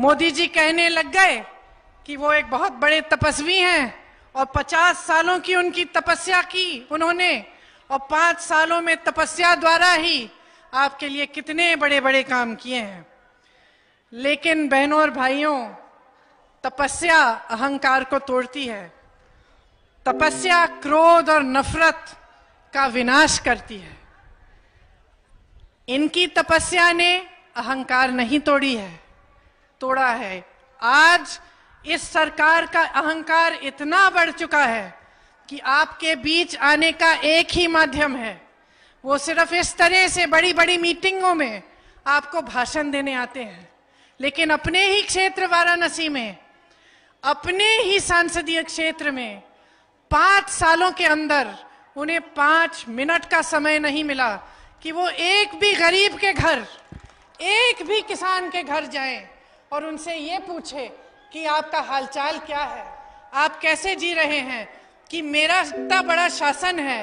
मोदी जी कहने लग गए कि वो एक बहुत बड़े तपस्वी हैं और 50 सालों की उनकी तपस्या की उन्होंने और पांच सालों में तपस्या द्वारा ही आपके लिए कितने बड़े बड़े काम किए हैं लेकिन बहनों और भाइयों तपस्या अहंकार को तोड़ती है तपस्या क्रोध और नफरत का विनाश करती है इनकी तपस्या ने अहंकार नहीं तोड़ी है तोड़ा है आज इस सरकार का अहंकार इतना बढ़ चुका है कि आपके बीच आने का एक ही माध्यम है वो सिर्फ इस तरह से बड़ी बड़ी मीटिंगों में आपको भाषण देने आते हैं लेकिन अपने ही क्षेत्र वाराणसी में अपने ही सांसदीय क्षेत्र में पांच सालों के अंदर उन्हें पांच मिनट का समय नहीं मिला कि वो एक भी गरीब के घर एक भी किसान के घर जाएं और उनसे ये पूछे कि आपका हालचाल क्या है आप कैसे जी रहे हैं कि मेरा इतना बड़ा शासन है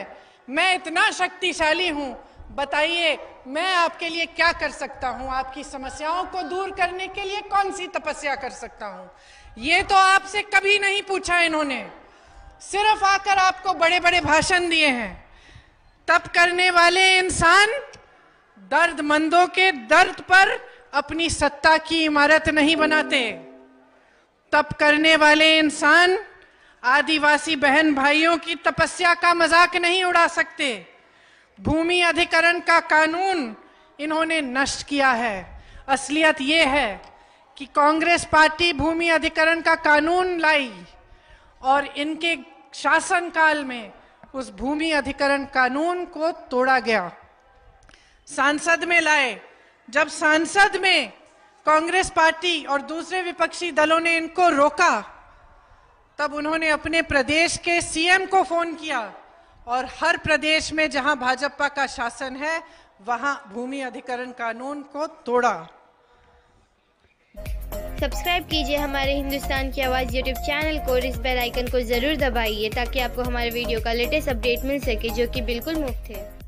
मैं इतना शक्तिशाली हूँ बताइए मैं आपके लिए क्या कर सकता हूँ आपकी समस्याओं को दूर करने के लिए कौन सी तपस्या कर सकता हूँ ये तो आपसे कभी नहीं पूछा इन्होंने सिर्फ आकर आपको बड़े बड़े भाषण दिए हैं तप करने वाले इंसान दर्द मंदों के दर्द पर अपनी सत्ता की इमारत नहीं बनाते तप करने वाले इंसान आदिवासी बहन भाइयों की तपस्या का मजाक नहीं उड़ा सकते भूमि अधिकरण का कानून इन्होंने नष्ट किया है असलियत यह है कि कांग्रेस पार्टी भूमि अधिकरण का कानून लाई और इनके शासनकाल में उस भूमि अधिकरण कानून को तोड़ा गया सांसद में लाए जब सांसद में कांग्रेस पार्टी और दूसरे विपक्षी दलों ने इनको रोका तब उन्होंने अपने प्रदेश के सीएम को फोन किया और हर प्रदेश में जहां भाजपा का शासन है वहां भूमि अधिकरण कानून को तोड़ा सब्सक्राइब कीजिए हमारे हिंदुस्तान की आवाज़ यूट्यूब चैनल को और इस बेल आइकन को ज़रूर दबाइए ताकि आपको हमारे वीडियो का लेटेस्ट अपडेट मिल सके जो कि बिल्कुल मुफ्त है